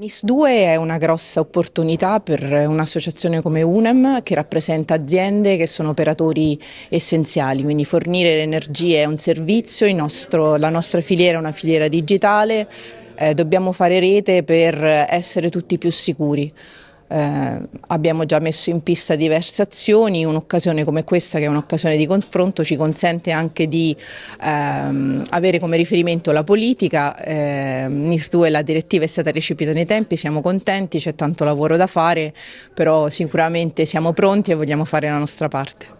nis 2 è una grossa opportunità per un'associazione come UNEM che rappresenta aziende che sono operatori essenziali, quindi fornire l'energia è un servizio, nostro, la nostra filiera è una filiera digitale, eh, dobbiamo fare rete per essere tutti più sicuri. Eh, abbiamo già messo in pista diverse azioni, un'occasione come questa che è un'occasione di confronto ci consente anche di ehm, avere come riferimento la politica, eh, NIS 2 la direttiva è stata recepita nei tempi, siamo contenti, c'è tanto lavoro da fare, però sicuramente siamo pronti e vogliamo fare la nostra parte.